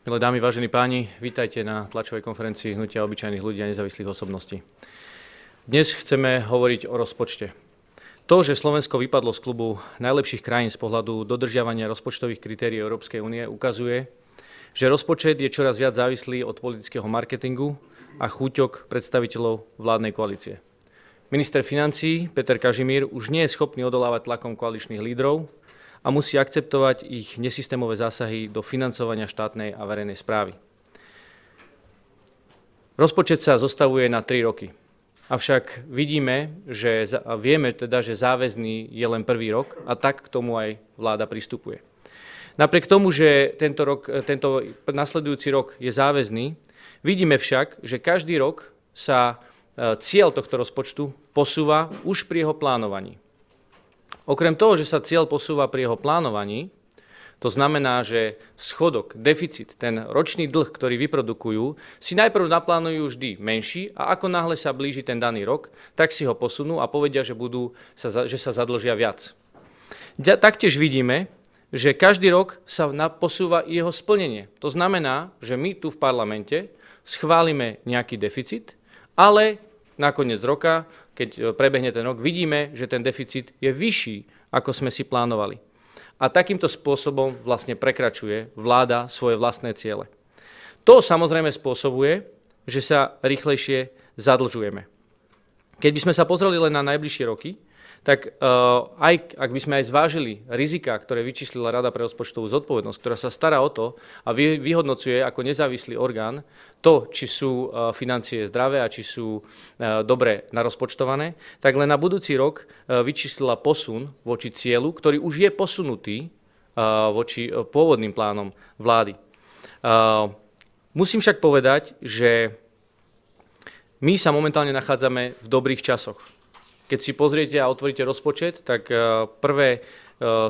Milé dámy, vážení páni, vítajte na tlačovej konferencii Hnutia obyčajných ľudí a nezávislých osobností. Dnes chceme hovoriť o rozpočte. To, že Slovensko vypadlo z klubu najlepších krajín z pohľadu dodržiavania rozpočtových kritérií Európskej únie, ukazuje, že rozpočet je čoraz viac závislý od politického marketingu a chúťok predstaviteľov vládnej koalície. Minister financí Peter Kažimír už nie je schopný odolávať tlakom koaličných lídrov, a musí akceptovať ich nesystémové zásahy do financovania štátnej a verejnej správy. Rozpočet sa zostavuje na 3 roky. Avšak vidíme, že vieme teda, že záväzný je len prvý rok a tak k tomu aj vláda pristupuje. Napriek tomu, že tento, rok, tento nasledujúci rok je záväzný, vidíme však, že každý rok sa e, cieľ tohto rozpočtu posúva už pri jeho plánovaní. Okrem toho, že sa cieľ posúva pri jeho plánovaní, to znamená, že schodok, deficit, ten ročný dlh, ktorý vyprodukujú, si najprv naplánujú vždy menší a ako náhle sa blíži ten daný rok, tak si ho posunú a povedia, že, budú sa, že sa zadlžia viac. Taktiež vidíme, že každý rok sa posúva jeho splnenie. To znamená, že my tu v parlamente schválime nejaký deficit, ale na koniec roka keď e, prebehne ten rok, vidíme, že ten deficit je vyšší, ako sme si plánovali. A takýmto spôsobom vlastne prekračuje vláda svoje vlastné ciele. To samozrejme spôsobuje, že sa rýchlejšie zadlžujeme. Keď by sme sa pozreli len na najbližšie roky, tak uh, aj ak by sme aj zvážili rizika, ktoré vyčíslila Rada pre rozpočtovú zodpovednosť, ktorá sa stará o to a vy, vyhodnocuje ako nezávislý orgán to, či sú uh, financie zdravé a či sú uh, dobre narozpočtované, tak len na budúci rok uh, vyčíslila posun voči cieľu, ktorý už je posunutý uh, voči uh, pôvodným plánom vlády. Uh, musím však povedať, že my sa momentálne nachádzame v dobrých časoch. Keď si pozriete a otvoríte rozpočet, tak e, prvé e,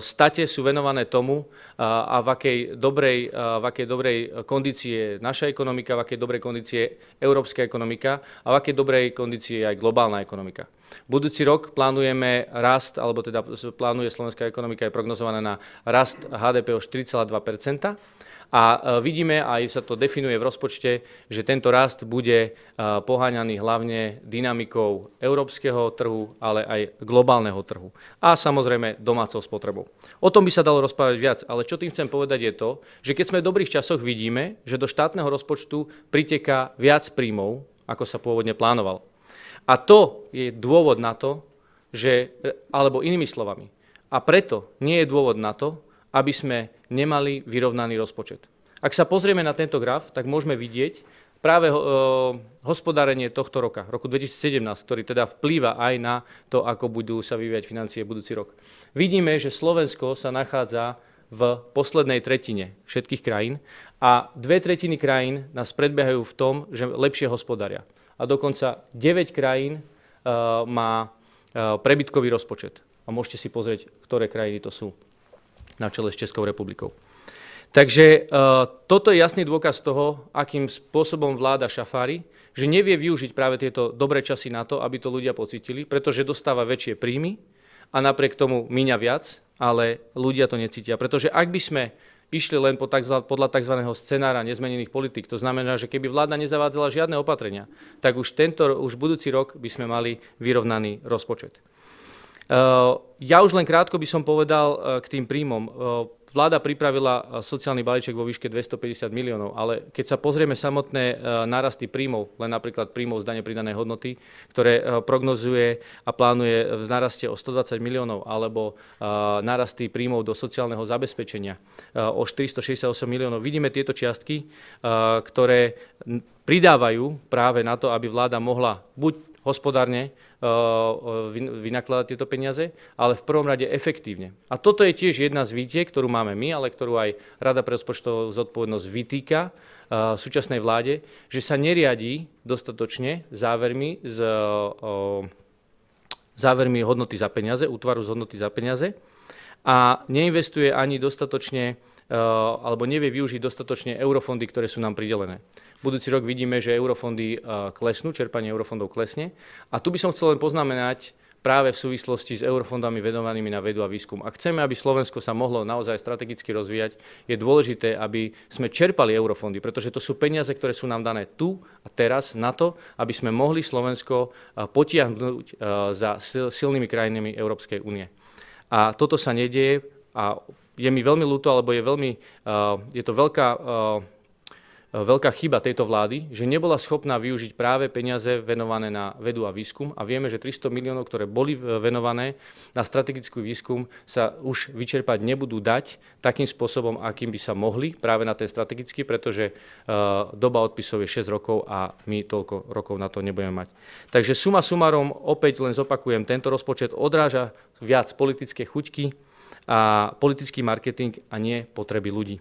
state sú venované tomu, e, a v akej, dobrej, v akej dobrej kondícii je naša ekonomika, v akej dobrej kondícii je európska ekonomika a v akej dobrej kondícii je aj globálna ekonomika. Budúci rok plánujeme rast, alebo teda plánuje slovenská ekonomika, je prognozovaná na rast HDP o 4,2 a e, vidíme, aj sa to definuje v rozpočte, že tento rast bude e, poháňaný hlavne dynamikou európskeho trhu, ale aj globálneho trhu. A samozrejme domácou spotrebou. O tom by sa dalo rozprávať viac, ale čo tým chcem povedať je to, že keď sme v dobrých časoch vidíme, že do štátneho rozpočtu priteká viac príjmov, ako sa pôvodne plánoval. A to je dôvod na to, že, e, alebo inými slovami, a preto nie je dôvod na to, aby sme nemali vyrovnaný rozpočet. Ak sa pozrieme na tento graf, tak môžeme vidieť práve e, hospodárenie tohto roka, roku 2017, ktorý teda vplýva aj na to, ako budú sa vyvíjať financie budúci rok. Vidíme, že Slovensko sa nachádza v poslednej tretine všetkých krajín a dve tretiny krajín nás predbiehajú v tom, že lepšie hospodária. A dokonca 9 krajín e, má e, prebytkový rozpočet. A môžete si pozrieť, ktoré krajiny to sú na čele s Českou republikou. Takže uh, toto je jasný dôkaz toho, akým spôsobom vláda šafári, že nevie využiť práve tieto dobré časy na to, aby to ľudia pocitili, pretože dostáva väčšie príjmy a napriek tomu míňa viac, ale ľudia to necítia. Pretože ak by sme išli len po tzv, podľa tzv. scenára nezmenených politik. To znamená, že keby vláda nezavádzala žiadne opatrenia, tak už, tento, už budúci rok by sme mali vyrovnaný rozpočet. Eh, ja už len krátko by som povedal eh, k tým príjmom. Eh, vláda pripravila sociálny balíček vo výške 250 miliónov, ale keď sa pozrieme samotné narasty príjmov, len napríklad príjmov z dane pridanej hodnoty, ktoré prognozuje a plánuje v naraste o 120 miliónov, alebo narasty príjmov do sociálneho zabezpečenia o 468 miliónov, vidíme tieto čiastky, ktoré pridávajú práve na to, aby vláda mohla buď hospodárne eh, eh, vynakladať tieto peniaze, ale v prvom rade efektívne. A toto je tiež jedna z výtiek, ktorú máme my, ale ktorú aj Rada pre rozpočtovú zodpovednosť vytýka eh, súčasnej vláde, že sa neriadí dostatočne závermi z závermi hodnoty za peniaze, útvaru z hodnoty za peniaze a neinvestuje ani dostatočne alebo nevie využiť dostatočne eurofondy, ktoré sú nám pridelené. Budúci rok vidíme, že eurofondy e, klesnú, čerpanie eurofondov klesne. A tu by som chcel len poznamenať, práve v súvislosti s eurofondami venovanými na vedu a výskum. Ak chceme, aby Slovensko sa mohlo naozaj strategicky rozvíjať, je dôležité, aby sme čerpali eurofondy, pretože to sú peniaze, ktoré sú nám dané tu a teraz na to, aby sme mohli Slovensko e, potiahnuť e, za silnými krajinami Európskej únie. A toto sa nedieje a je mi veľmi ľúto, alebo je, veľmi, je to veľká E, veľká chyba tejto vlády, že nebola schopná využiť práve peniaze venované na vedu a výskum a vieme, že 300 miliónov, ktoré boli e, venované na strategický výskum, sa už vyčerpať nebudú dať takým spôsobom, akým by sa mohli práve na ten strategický, pretože e, doba odpisov je 6 rokov a my toľko rokov na to nebudeme mať. Takže suma sumarom, opäť len zopakujem, tento rozpočet odráža viac politické chuťky a politický marketing a nie potreby ľudí.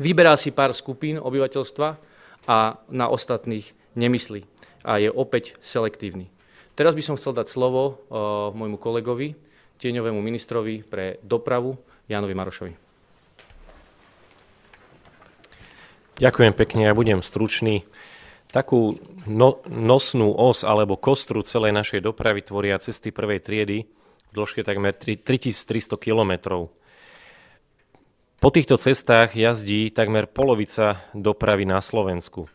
Vyberá si pár skupín obyvateľstva a na ostatných nemyslí a je opäť selektívny. Teraz by som chcel dať slovo uh, môjmu kolegovi, tieňovému ministrovi pre dopravu, Jánovi Marošovi. Ďakujem pekne, ja budem stručný. Takú no, nosnú os alebo kostru celej našej dopravy tvoria cesty prvej triedy v dĺžke takmer 3300 kilometrov. Po týchto cestách jazdí takmer polovica dopravy na Slovensku.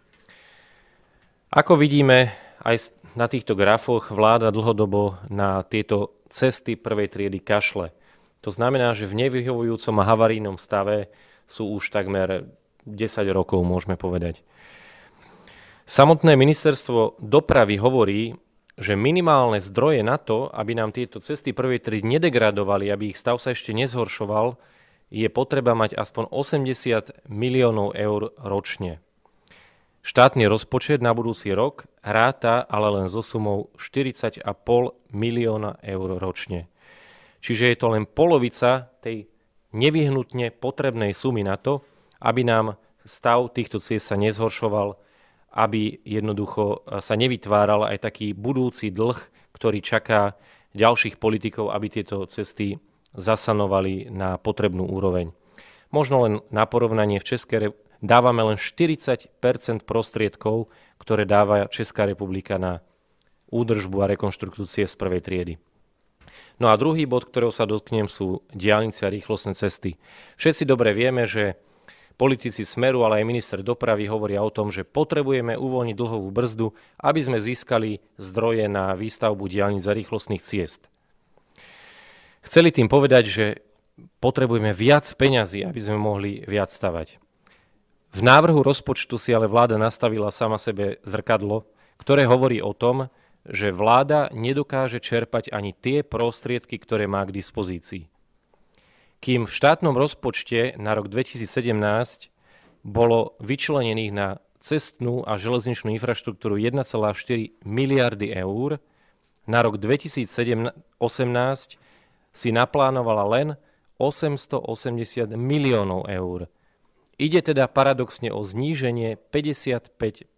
Ako vidíme aj na týchto grafoch, vláda dlhodobo na tieto cesty prvej triedy kašle. To znamená, že v nevyhovujúcom a havarínom stave sú už takmer 10 rokov, môžeme povedať. Samotné ministerstvo dopravy hovorí, že minimálne zdroje na to, aby nám tieto cesty prvej triedy nedegradovali, aby ich stav sa ešte nezhoršoval, je potreba mať aspoň 80 miliónov eur ročne. Štátny rozpočet na budúci rok ráta ale len so sumou 40,5 milióna eur ročne. Čiže je to len polovica tej nevyhnutne potrebnej sumy na to, aby nám stav týchto ciest sa nezhoršoval, aby jednoducho eh, sa nevytváral aj taký budúci dlh, ktorý čaká ďalších politikov, aby tieto cesty zasanovali na potrebnú úroveň. Možno len na porovnanie v Českej re... dávame len 40 prostriedkov, ktoré dáva Česká republika na údržbu a rekonštrukcie z prvej triedy. No a druhý bod, ktorého sa dotknem, sú diálnice a rýchlostné cesty. Všetci dobre vieme, že politici Smeru, ale aj minister dopravy hovoria o tom, že potrebujeme uvoľniť dlhovú brzdu, aby sme získali zdroje na výstavbu diálnic a rýchlostných ciest. Chceli tým povedať, že potrebujeme viac peňazí, aby sme mohli viac stavať. V návrhu rozpočtu si ale vláda nastavila sama sebe zrkadlo, ktoré hovorí o tom, že vláda nedokáže čerpať ani tie prostriedky, ktoré má k dispozícii. Kým v štátnom rozpočte na rok 2017 bolo vyčlenených na cestnú a železničnú infraštruktúru 1,4 miliardy eur, na rok 2018 si naplánovala len 880 miliónov eur. Ide teda paradoxne o zníženie 55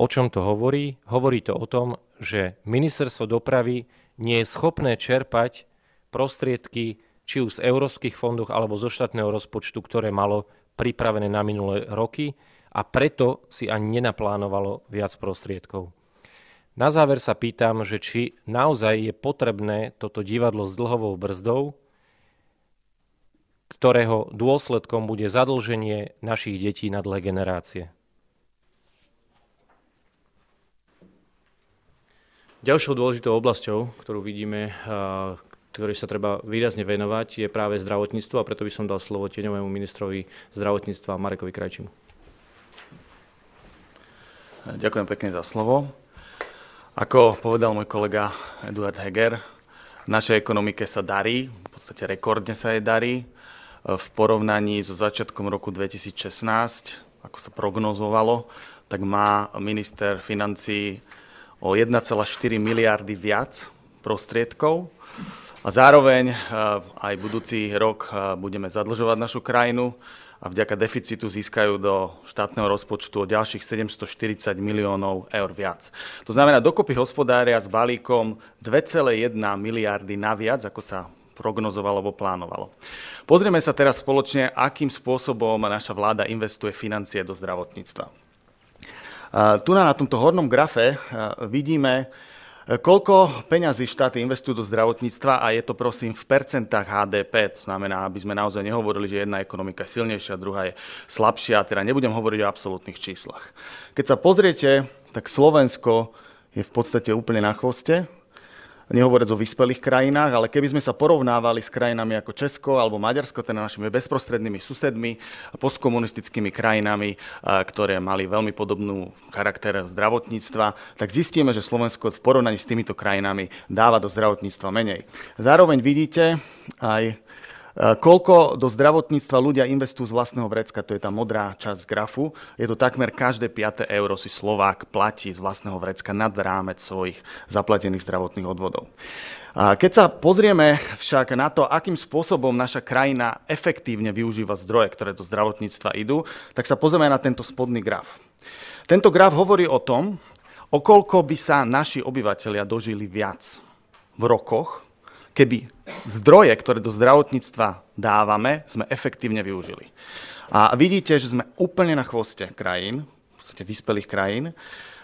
O čom to hovorí? Hovorí to o tom, že ministerstvo dopravy nie je schopné čerpať prostriedky či už z európskych fondov alebo zo štátneho rozpočtu, ktoré malo pripravené na minulé roky a preto si ani nenaplánovalo viac prostriedkov. Na záver sa pýtam, že či naozaj je potrebné toto divadlo s dlhovou brzdou, ktorého dôsledkom bude zadlženie našich detí na dlhé generácie. Ďalšou dôležitou oblasťou, ktorú vidíme, ktorej sa treba výrazne venovať, je práve zdravotníctvo a preto by som dal slovo tieňovému ministrovi zdravotníctva Marekovi Krajčimu. Ďakujem pekne za slovo. Ako povedal môj kolega Eduard Heger, našej ekonomike sa darí, v podstate rekordne sa jej darí. V porovnaní so začiatkom roku 2016, ako sa prognozovalo, tak má minister financí o 1,4 miliardy viac prostriedkov. A zároveň eh, aj budúci rok eh, budeme zadlžovať našu krajinu a vďaka deficitu získajú do štátneho rozpočtu o ďalších 740 miliónov eur viac. To znamená, dokopy hospodária s balíkom 2,1 miliardy naviac, ako sa prognozovalo alebo plánovalo. Pozrieme sa teraz spoločne, akým spôsobom naša vláda investuje financie do zdravotníctva. Tu na tomto hornom grafe vidíme Koľko peňazí štáty investujú do zdravotníctva a je to prosím v percentách HDP, to znamená, aby sme naozaj nehovorili, že jedna ekonomika je silnejšia, druhá je slabšia, teda nebudem hovoriť o absolútnych číslach. Keď sa pozriete, tak Slovensko je v podstate úplne na chvoste, nehovorec o vyspelých krajinách, ale keby sme sa porovnávali s krajinami ako Česko alebo Maďarsko, teda našimi bezprostrednými susedmi, postkomunistickými krajinami, ktoré mali veľmi podobnú charakter zdravotníctva, tak zistíme, že Slovensko v porovnaní s týmito krajinami dáva do zdravotníctva menej. Zároveň vidíte aj Eh, koľko do zdravotníctva ľudia investujú z vlastného vrecka, to je tá modrá časť grafu, je to takmer každé 5. euro si Slovák platí z vlastného vrecka nad rámec svojich zaplatených zdravotných odvodov. Keď sa pozrieme však na to, akým spôsobom naša krajina efektívne využíva zdroje, ktoré do zdravotníctva idú, tak sa pozrieme na tento spodný graf. Tento graf hovorí o tom, okolko by sa naši obyvateľia dožili viac v rokoch, keby zdroje, ktoré do zdravotníctva dávame, sme efektívne využili. A vidíte, že sme úplne na chvoste krajín, v podstate vyspelých krajín,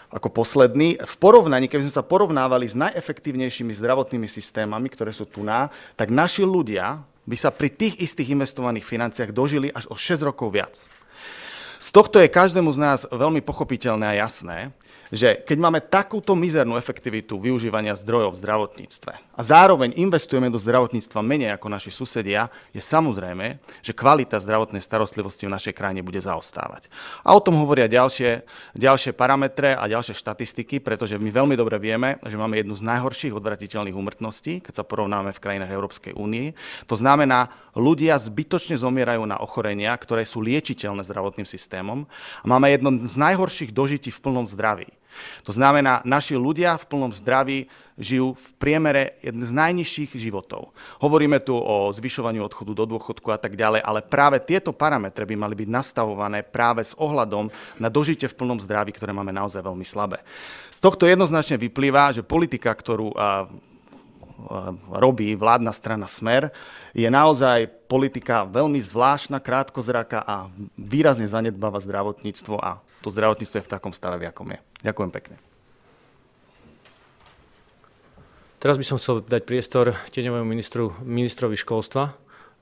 ako posledný. V porovnaní, keby sme sa porovnávali s najefektívnejšími zdravotnými systémami, ktoré sú tu na, tak naši ľudia by sa pri tých istých investovaných financiách dožili až o 6 rokov viac. Z tohto je každému z nás veľmi pochopiteľné a jasné, že keď máme takúto mizernú efektivitu využívania zdrojov v zdravotníctve a zároveň investujeme do zdravotníctva menej ako naši susedia, je samozrejme, že kvalita zdravotnej starostlivosti v našej krajine bude zaostávať. A o tom hovoria ďalšie, ďalšie parametre a ďalšie štatistiky, pretože my veľmi dobre vieme, že máme jednu z najhorších odvratiteľných umrtností, keď sa porovnáme v krajinách Európskej únie. To znamená, ľudia zbytočne zomierajú na ochorenia, ktoré sú liečiteľné zdravotným systémom a máme jedno z najhorších dožití v plnom zdraví. To znamená, naši ľudia v plnom zdraví žijú v priemere jeden z najnižších životov. Hovoríme tu o zvyšovaní odchodu do dôchodku a tak ďalej, ale práve tieto parametre by mali byť nastavované práve s ohľadom na dožitie v plnom zdraví, ktoré máme naozaj veľmi slabé. Z tohto jednoznačne vyplýva, že politika, ktorú robí vládna strana Smer, je naozaj politika veľmi zvláštna, krátkozraka a výrazne zanedbáva zdravotníctvo a to zdravotníctvo je v takom stave, v akom je. Ďakujem pekne. Teraz by som chcel dať priestor tieňovému ministru, ministrovi školstva,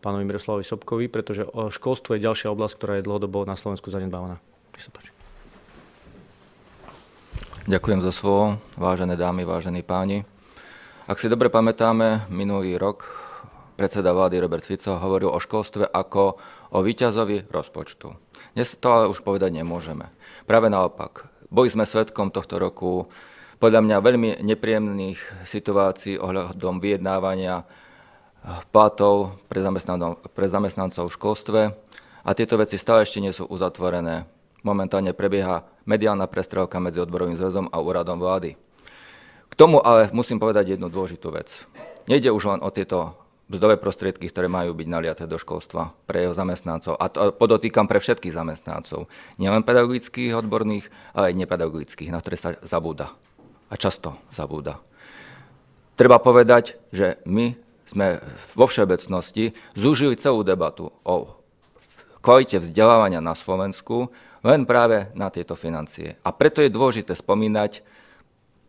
pánovi Miroslavovi Sobkovi, pretože e, školstvo je ďalšia oblasť, ktorá je dlhodobo na Slovensku zanedbávaná. Ďakujem za slovo, vážené dámy, vážení páni. Ak si dobre pamätáme, minulý rok predseda vlády Robert Fico hovoril o školstve ako o výťazovi rozpočtu. Dnes to ale už povedať nemôžeme. Práve naopak, boli sme svetkom tohto roku podľa mňa veľmi nepríjemných situácií ohľadom vyjednávania platov pre, pre zamestnancov v školstve a tieto veci stále ešte nie sú uzatvorené. Momentálne prebieha mediálna prestrelka medzi odborovým zväzom a úradom vlády. K tomu ale musím povedať jednu dôležitú vec. Nejde už len o tieto mzdové prostriedky, ktoré majú byť naliaté do školstva pre jeho zamestnancov. A to podotýkam pre všetkých zamestnancov. Nielen pedagogických, odborných, ale aj nepedagogických, na ktoré sa zabúda. A často zabúda. Treba povedať, že my sme vo všeobecnosti zúžili celú debatu o kvalite vzdelávania na Slovensku len práve na tieto financie. A preto je dôležité spomínať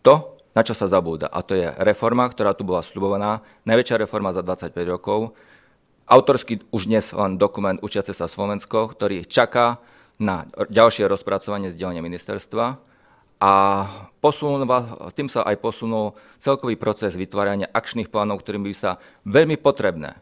to, na čo sa zabúda. A to je reforma, ktorá tu bola sľubovaná, najväčšia reforma za 25 rokov, autorský už dnes len dokument Učiace sa Slovensko, ktorý čaká na ďalšie rozpracovanie z dielne ministerstva a tým sa aj posunul celkový proces vytvárania akčných plánov, ktorým by sa veľmi potrebné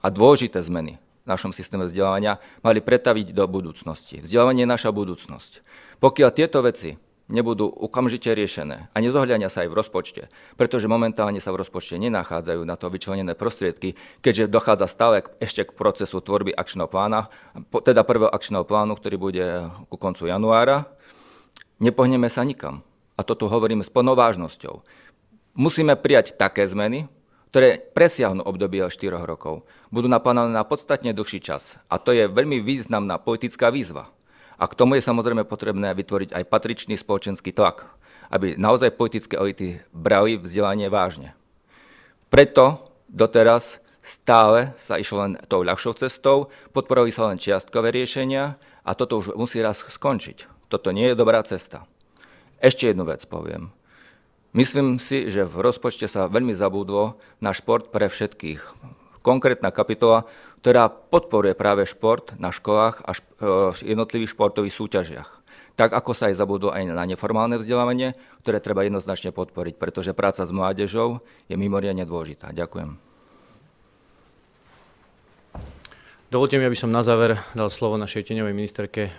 a dôležité zmeny v našom systéme vzdelávania mali pretaviť do budúcnosti. Vzdelávanie je naša budúcnosť. Pokiaľ tieto veci nebudú okamžite riešené a nezohľania sa aj v rozpočte, pretože momentálne sa v rozpočte nenachádzajú na to vyčlenené prostriedky, keďže dochádza stále ešte k procesu tvorby akčného plána, teda prvého akčného plánu, ktorý bude eh, ku koncu januára. Nepohneme sa nikam. A toto hovorím s plnou vážnosťou. Musíme prijať také zmeny, ktoré presiahnu obdobie 4 rokov. Budú naplánované na podstatne dlhší čas. A to je veľmi významná politická výzva. A k tomu je samozrejme potrebné vytvoriť aj patričný spoločenský tlak, aby naozaj politické elity brali vzdelanie vážne. Preto doteraz stále sa išlo len tou ľahšou cestou, podporovali sa len čiastkové riešenia a toto už musí raz skončiť. Toto nie je dobrá cesta. Ešte jednu vec poviem. Myslím si, že v rozpočte sa veľmi zabudlo na šport pre všetkých konkrétna kapitola, ktorá podporuje práve šport na školách a e, jednotlivých športových súťažiach tak ako sa aj zabudlo aj na neformálne vzdelávanie, ktoré treba jednoznačne podporiť, pretože práca s mládežou je mimoriadne dôležitá. Ďakujem. Dovolte mi, aby som na záver dal slovo našej teňovej ministerke,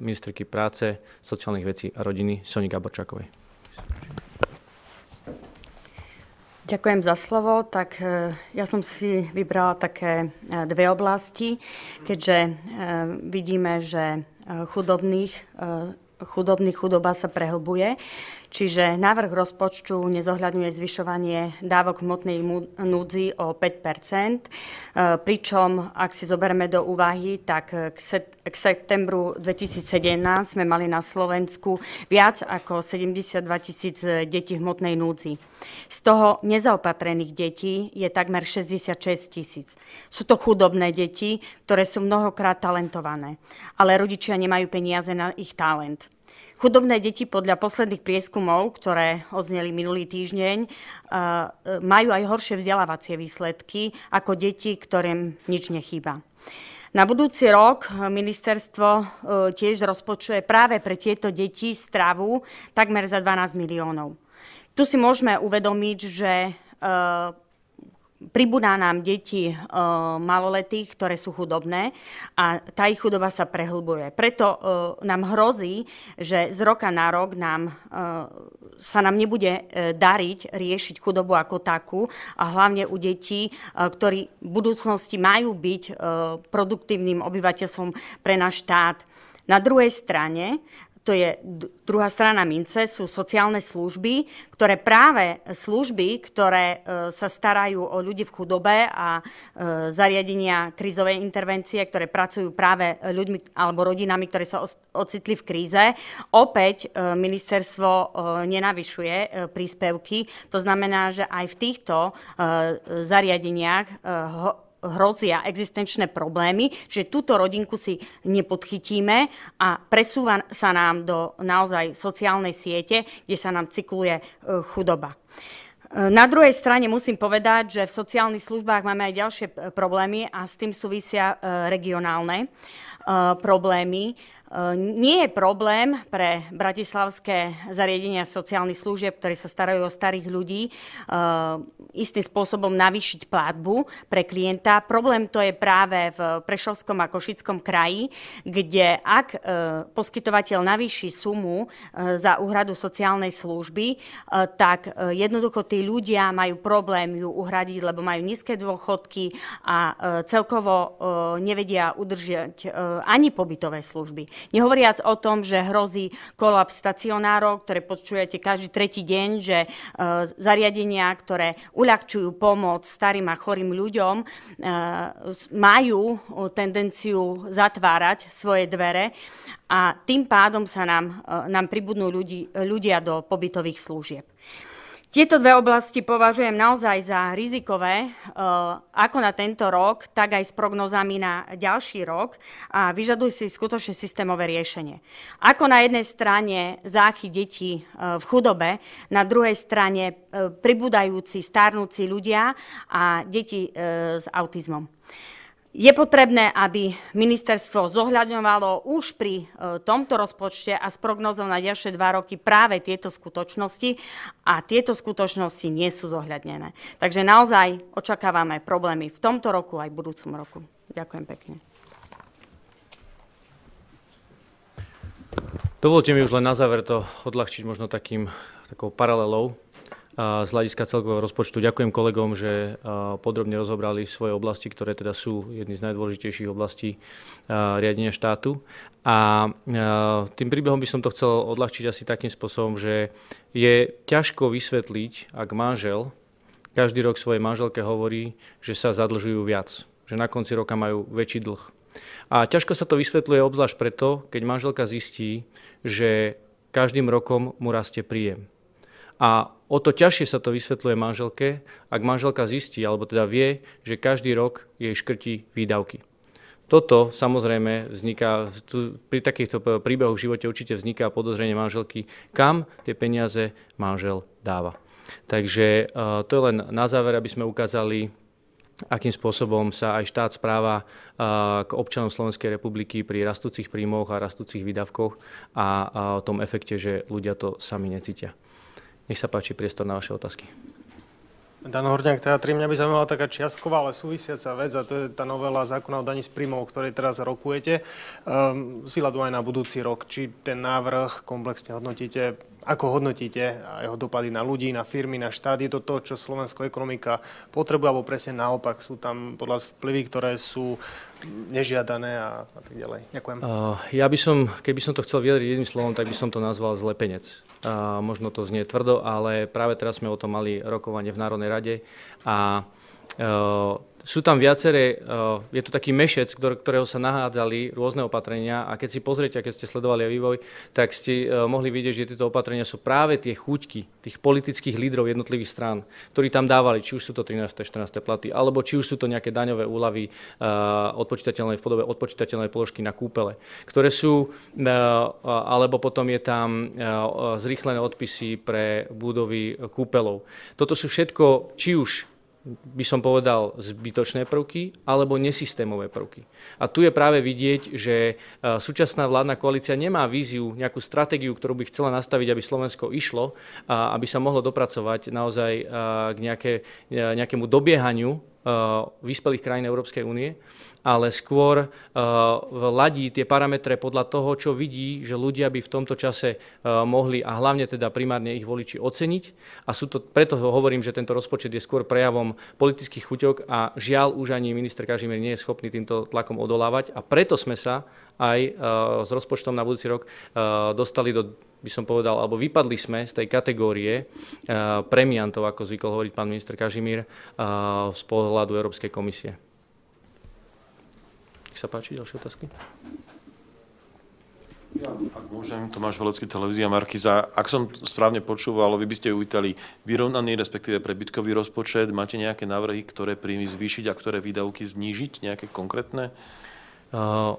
ministerky práce, sociálnych vecí a rodiny Soni Gaborčakovej. Ďakujem za slovo. Tak e, ja som si vybrala také e, dve oblasti, keďže e, vidíme, že chudobných chudobných chudoba sa prehlbuje, Čiže návrh rozpočtu nezohľadňuje zvyšovanie dávok hmotnej núdzi o 5 e, pričom ak si zoberme do úvahy, tak k septembru 2017 sme mali na Slovensku viac ako 72 tisíc detí hmotnej núdzi. Z toho nezaopatrených detí je takmer 66 tisíc. Sú to chudobné deti, ktoré sú mnohokrát talentované, ale rodičia nemajú peniaze na ich talent. Chudobné deti podľa posledných prieskumov, ktoré odzneli minulý týždeň, e, majú aj horšie vzdelávacie výsledky ako deti, ktorým nič nechýba. Na budúci rok ministerstvo e, tiež rozpočuje práve pre tieto deti stravu takmer za 12 miliónov. Tu si môžeme uvedomiť, že e, pribudá nám deti e, maloletých, ktoré sú chudobné a tá ich chudoba sa prehlbuje. Preto e, nám hrozí, že z roka na rok nám, e, sa nám nebude e, dariť riešiť chudobu ako takú a hlavne u detí, e, ktorí v budúcnosti majú byť e, produktívnym obyvateľstvom pre náš štát. Na druhej strane to je druhá strana mince, sú sociálne služby, ktoré práve služby, ktoré e, sa starajú o ľudí v chudobe a e, zariadenia krízovej intervencie, ktoré pracujú práve ľuďmi alebo rodinami, ktoré sa ocitli v kríze. Opäť e, ministerstvo nenavyšuje príspevky, to znamená, že aj v týchto zariadeniach hrozia existenčné problémy, že túto rodinku si nepodchytíme a presúva sa nám do naozaj sociálnej siete, kde sa nám cykluje e, chudoba. Eh, na druhej strane musím povedať, že v sociálnych službách máme aj ďalšie eh, problémy a s tým súvisia eh, regionálne problémy. Nie je problém pre bratislavské zariadenia sociálnych služieb, ktoré sa starajú o starých ľudí, istým spôsobom navýšiť platbu pre klienta. Problém to je práve v Prešovskom a Košickom kraji, kde ak poskytovateľ navýši sumu za úhradu sociálnej služby, tak jednoducho tí ľudia majú problém ju uhradiť, lebo majú nízke dôchodky a e, celkovo e, nevedia udržiať e, ani pobytové služby. Nehovoriac o tom, že hrozí kolaps stacionárov, ktoré počujete každý tretí deň, že zariadenia, ktoré uľahčujú pomoc starým a chorým ľuďom, majú tendenciu zatvárať svoje dvere a tým pádom sa nám, nám pribudnú ľudí, ľudia do pobytových služieb. Tieto dve oblasti považujem naozaj za rizikové, e, ako na tento rok, tak aj s prognozami na ďalší rok a vyžadujú si skutočne systémové riešenie. Ako na jednej strane záchy detí e, v chudobe, na druhej strane e, pribúdajúci, starnúci ľudia a deti s autizmom. Je potrebné, aby ministerstvo zohľadňovalo už pri e, tomto rozpočte a s prognozou na ďalšie dva roky práve tieto skutočnosti a tieto skutočnosti nie sú zohľadnené. Takže naozaj očakávame problémy v tomto roku aj v budúcom roku. Ďakujem pekne. Dovolte mi už len na záver to odľahčiť možno takým, takou paralelou z hľadiska celkového rozpočtu. Ďakujem kolegom, že podrobne rozobrali svoje oblasti, ktoré teda sú jedny z najdôležitejších oblastí riadenia štátu. A tým príbehom by som to chcel odľahčiť asi takým spôsobom, že je ťažko vysvetliť, ak manžel každý rok svojej manželke hovorí, že sa zadlžujú viac, že na konci roka majú väčší dlh. A ťažko sa to vysvetľuje obzvlášť preto, keď manželka zistí, že každým rokom mu rastie príjem. A O to ťažšie sa to vysvetľuje manželke, ak manželka zistí, alebo teda vie, že každý rok jej škrtí výdavky. Toto samozrejme vzniká, tu, pri takýchto príbehoch v živote určite vzniká podozrenie manželky, kam tie peniaze manžel dáva. Takže e, to je len na záver, aby sme ukázali, akým spôsobom sa aj štát správa e, k občanom Slovenskej republiky pri rastúcich príjmoch a rastúcich výdavkoch a o tom efekte, že ľudia to sami necítia. Nech sa páči priestor na vaše otázky. Dan Horňák, teda tri mňa by zaujímala taká čiastková, ale súvisiaca vec a to je tá novela zákona o daní z príjmov, o ktorej teraz rokujete. Um, výhľadu aj na budúci rok, či ten návrh komplexne hodnotíte, ako hodnotíte a jeho dopady na ľudí, na firmy, na štát. Je to to, čo slovenská ekonomika potrebuje, alebo presne naopak sú tam podľa vplyvy, ktoré sú nežiadané a, a tak ďalej. Ďakujem. Uh, ja by som, keby som to chcel vyjadriť jedným slovom, tak by som to nazval zlepenec možno to znie tvrdo, ale práve teraz sme o tom mali rokovanie v Národnej rade a Eh, sú tam viaceré, eh, je to taký mešec, ktorého sa nahádzali rôzne opatrenia a keď si pozriete, keď ste sledovali vývoj, tak ste eh, mohli vidieť, že tieto opatrenia sú práve tie chuťky tých politických lídrov jednotlivých strán, ktorí tam dávali, či už sú to 13. 14. platy, alebo či už sú to nejaké daňové úlavy odpočítateľnej v podobe odpočítateľnej položky na kúpele, ktoré sú, alebo potom je tam zrýchlené odpisy pre budovy kúpelov. Toto sú všetko, či už by som povedal, zbytočné prvky alebo nesystémové prvky. A tu je práve vidieť, že e, súčasná vládna koalícia nemá víziu, nejakú stratégiu, ktorú by chcela nastaviť, aby Slovensko išlo, a aby sa mohlo dopracovať naozaj e, k nejaké, e, nejakému dobiehaniu Eh, vyspelých krajín Európskej únie, ale skôr eh, ladí tie parametre podľa toho, čo vidí, že ľudia by v tomto čase eh, mohli a hlavne teda primárne ich voliči oceniť. A sú to, preto hovorím, že tento rozpočet je skôr prejavom politických chuťok a žiaľ už ani minister Kažimir nie je schopný týmto tlakom odolávať a preto sme sa aj s rozpočtom na budúci rok dostali do by som povedal, alebo vypadli sme z tej kategórie uh, premiantov, ako zvykol hovoriť pán minister Kažimír, uh, z pohľadu Európskej komisie. Nech sa páči, ďalšie otázky. Ja, ak môžem, Tomáš Velecký, televízia Markiza. Ak som správne počúval, vy by ste uvítali vyrovnaný, respektíve prebytkový rozpočet. Máte nejaké návrhy, ktoré príjmy zvýšiť a ktoré výdavky znížiť? Nejaké konkrétne? Uh,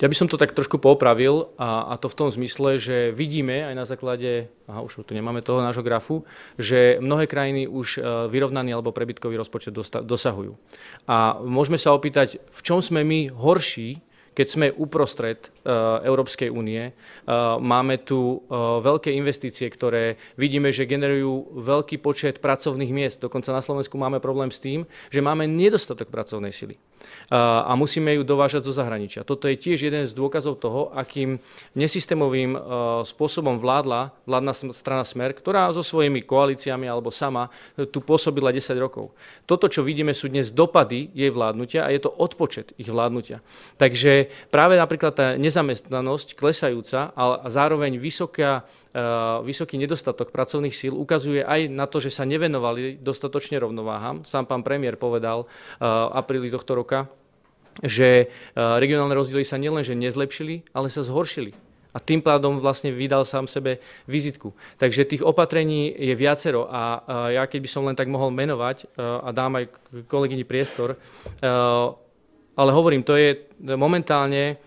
ja by som to tak trošku poopravil a, a to v tom zmysle, že vidíme aj na základe, aha už tu nemáme toho nášho grafu, že mnohé krajiny už e, vyrovnaný alebo prebytkový rozpočet dosta, dosahujú. A môžeme sa opýtať, v čom sme my horší keď sme uprostred uh, Európskej únie. Uh, máme tu uh, veľké investície, ktoré vidíme, že generujú veľký počet pracovných miest. Dokonca na Slovensku máme problém s tým, že máme nedostatok pracovnej sily a musíme ju dovážať zo zahraničia. Toto je tiež jeden z dôkazov toho, akým nesystémovým spôsobom vládla vládna strana Smer, ktorá so svojimi koalíciami alebo sama tu pôsobila 10 rokov. Toto, čo vidíme, sú dnes dopady jej vládnutia a je to odpočet ich vládnutia. Takže práve napríklad tá nezamestnanosť klesajúca a zároveň vysoká E, vysoký nedostatok pracovných síl ukazuje aj na to, že sa nevenovali dostatočne rovnováham. Sám pán premiér povedal e, v apríli tohto roka, že e, regionálne rozdiely sa nielenže nezlepšili, ale sa zhoršili. A tým pádom vlastne vydal sám sebe vizitku. Takže tých opatrení je viacero a ja keď by som len tak mohol menovať a dám aj kolegyni priestor, ale hovorím, to je momentálne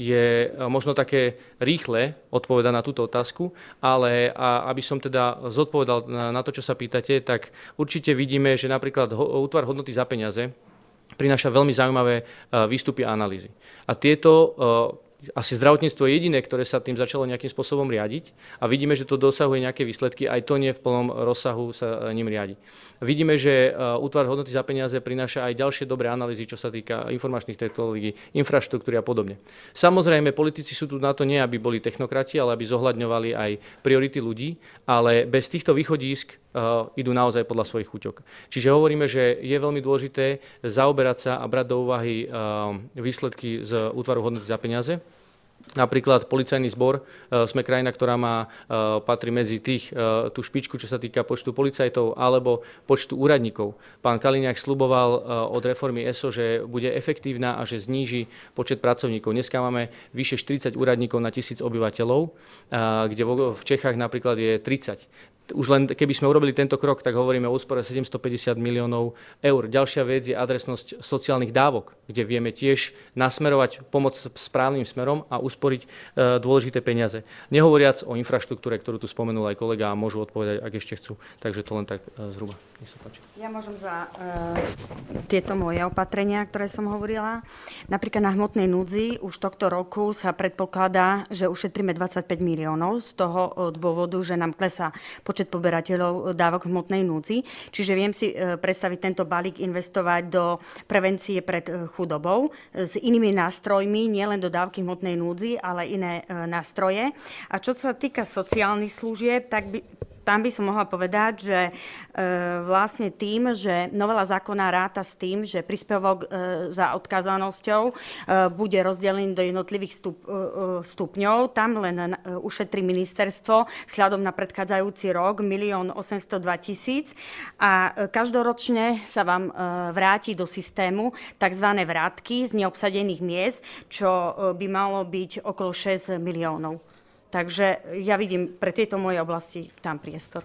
je e, možno také rýchle odpoveda na túto otázku, ale aby som teda zodpovedal na to, čo sa pýtate, tak určite vidíme, že napríklad útvar hodnoty za peniaze prináša veľmi zaujímavé e, výstupy a analýzy. A tieto e, asi zdravotníctvo je jediné, ktoré sa tým začalo nejakým spôsobom riadiť a vidíme, že to dosahuje nejaké výsledky, aj to nie v plnom rozsahu sa e, ním riadi. Vidíme, že e, útvar hodnoty za peniaze prináša aj ďalšie dobré analýzy, čo sa týka informačných technológií, infraštruktúry a podobne. Samozrejme, politici sú tu na to nie, aby boli technokrati, ale aby zohľadňovali aj priority ľudí, ale bez týchto východísk Eh, idú naozaj podľa svojich chuťok. Čiže hovoríme, že je veľmi dôležité zaoberať sa a brať do úvahy eh, výsledky z útvaru hodnoty za peniaze, Napríklad policajný zbor, eh, sme krajina, ktorá má, patrí medzi tých, tú špičku, čo sa týka počtu policajtov alebo počtu úradníkov. Pán Kaliňák sluboval od reformy ESO, že bude efektívna a že zníži počet pracovníkov. Dneska máme vyše 40 úradníkov na tisíc obyvateľov, kde v Čechách napríklad je 30 už len keby sme urobili tento krok, tak hovoríme o úspore 750 miliónov eur. Ďalšia vec je adresnosť sociálnych dávok, kde vieme tiež nasmerovať pomoc správnym smerom a usporiť e, dôležité peniaze. Nehovoriac o infraštruktúre, ktorú tu spomenul aj kolega a môžu odpovedať, ak ešte chcú. Takže to len tak e, zhruba. Nech sa páči. Ja môžem za e, tieto moje opatrenia, ktoré som hovorila. Napríklad na hmotnej núdzi už tohto roku sa predpokladá, že ušetríme 25 miliónov z toho e, dôvodu, že nám klesá počet poberateľov e, dávok hmotnej núci. Čiže viem si e, predstaviť tento balík investovať do prevencie pred e, chudobou s inými nástrojmi, nielen do dávky hmotnej núdzi, ale iné nástroje. A čo sa týka sociálnych služieb, tak by tam by som mohla povedať, že e, vlastne tým, že novela zákona ráta s tým, že príspevok e, za odkazanosťou e, bude rozdelený do jednotlivých stup, e, e, stupňov, tam len e, ušetrí ministerstvo vzhľadom na predchádzajúci rok 1 802 tisíc a e, každoročne sa vám e, vráti do systému tzv. vrátky z neobsadených miest, čo e, by malo byť okolo 6 miliónov. Takže ja vidím pre tieto moje oblasti tam priestor.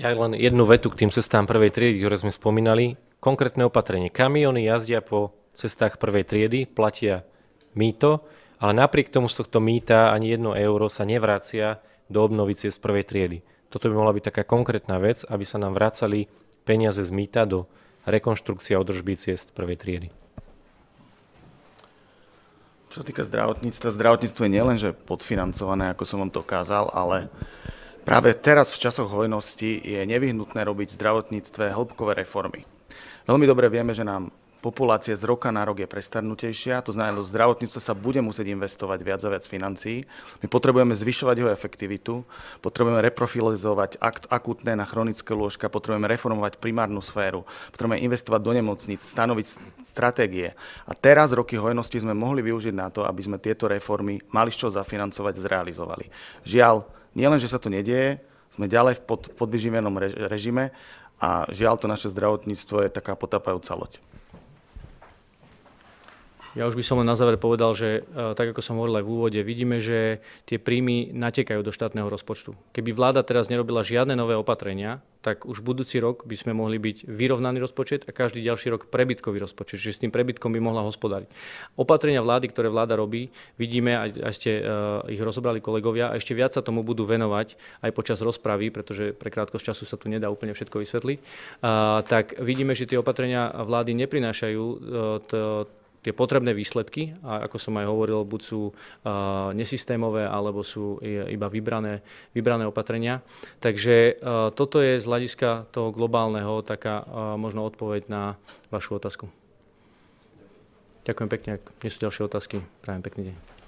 Ja len jednu vetu k tým cestám prvej triedy, ktoré sme spomínali. Konkrétne opatrenie. Kamiony jazdia po cestách prvej triedy, platia mýto, ale napriek tomu z tohto mýta ani jedno euro sa nevracia do obnovy cest prvej triedy. Toto by mohla byť taká konkrétna vec, aby sa nám vracali peniaze z mýta do rekonštrukcia održby ciest prvej triedy. Čo sa týka zdravotníctva, zdravotníctvo je nielenže podfinancované, ako som vám dokázal, ale práve teraz v časoch hojnosti je nevyhnutné robiť v zdravotníctve hĺbkové reformy. Veľmi dobre vieme, že nám populácia z roka na rok je prestarnutejšia, to znamená, že zdravotníctvo sa bude musieť investovať viac a viac financií. My potrebujeme zvyšovať jeho efektivitu, potrebujeme reprofilizovať akt, akutné na chronické lôžka, potrebujeme reformovať primárnu sféru, potrebujeme investovať do nemocníc, stanoviť stratégie. A teraz roky hojnosti sme mohli využiť na to, aby sme tieto reformy mali čo zafinancovať, zrealizovali. Žiaľ, nielen, že sa to nedieje, sme ďalej v pod, podvyživenom režime a žiaľ to naše zdravotníctvo je taká potapajúca loď. Ja už by som len na záver povedal, že e, tak ako som hovoril aj v úvode, vidíme, že tie príjmy natekajú do štátneho rozpočtu. Keby vláda teraz nerobila žiadne nové opatrenia, tak už budúci rok by sme mohli byť vyrovnaný rozpočet a každý ďalší rok prebytkový rozpočet, čiže s tým prebytkom by mohla hospodáriť. Opatrenia vlády, ktoré vláda robí, vidíme, aj, aj ste uh, ich rozobrali kolegovia, a ešte viac sa tomu budú venovať aj počas rozpravy, pretože pre krátkosť času sa tu nedá úplne všetko vysvetliť, uh, tak vidíme, že tie opatrenia vlády neprinášajú uh, tie potrebné výsledky a ako som aj hovoril, buď sú nesystémové alebo sú iba vybrané, vybrané opatrenia. Takže toto je z hľadiska toho globálneho taká možno odpoveď na vašu otázku. Ďakujem pekne, ak nie sú ďalšie otázky, prajem pekný deň.